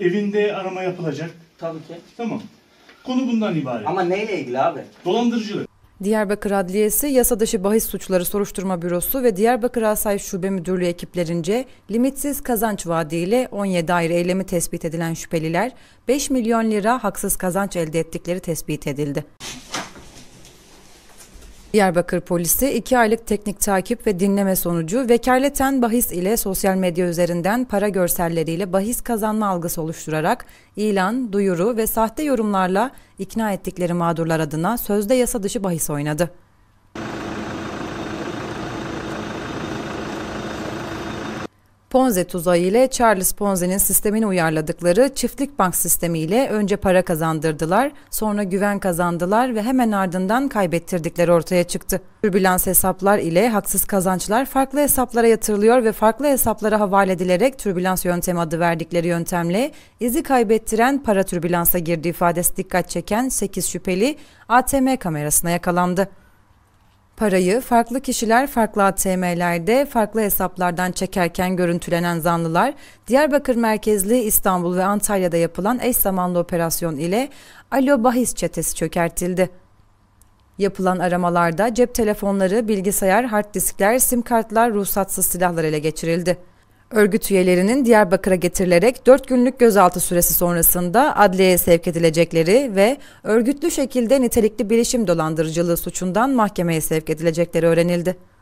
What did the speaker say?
Evinde arama yapılacak. Tabii ki. Tamam. Konu bundan ibaret. Ama neyle ilgili abi? Dolandırıcılık. Diyarbakır Adliyesi, Yasa Dışı Bahis Suçları Soruşturma Bürosu ve Diyarbakır Asayiş Şube Müdürlüğü ekiplerince limitsiz kazanç vaadiyle 17 ayrı eylemi tespit edilen şüpheliler 5 milyon lira haksız kazanç elde ettikleri tespit edildi. Diyarbakır polisi iki aylık teknik takip ve dinleme sonucu vekaleten bahis ile sosyal medya üzerinden para görselleriyle bahis kazanma algısı oluşturarak ilan, duyuru ve sahte yorumlarla ikna ettikleri mağdurlar adına sözde yasa dışı bahis oynadı. Ponzi tuzağı ile Charles Ponzi'nin sistemini uyarladıkları çiftlik bank sistemi ile önce para kazandırdılar, sonra güven kazandılar ve hemen ardından kaybettirdikleri ortaya çıktı. Türbülans hesaplar ile haksız kazançlar farklı hesaplara yatırılıyor ve farklı hesaplara havale edilerek türbülans yöntemi adı verdikleri yöntemle izi kaybettiren para türbülansa girdi ifadesi dikkat çeken 8 şüpheli ATM kamerasına yakalandı. Parayı farklı kişiler farklı ATM'lerde farklı hesaplardan çekerken görüntülenen zanlılar Diyarbakır merkezli İstanbul ve Antalya'da yapılan eş zamanlı operasyon ile Alo Bahis çetesi çökertildi. Yapılan aramalarda cep telefonları, bilgisayar, hard diskler, sim kartlar, ruhsatsız silahlar ele geçirildi. Örgüt üyelerinin Diyarbakır'a getirilerek 4 günlük gözaltı süresi sonrasında adliyeye sevk edilecekleri ve örgütlü şekilde nitelikli bilişim dolandırıcılığı suçundan mahkemeye sevk edilecekleri öğrenildi.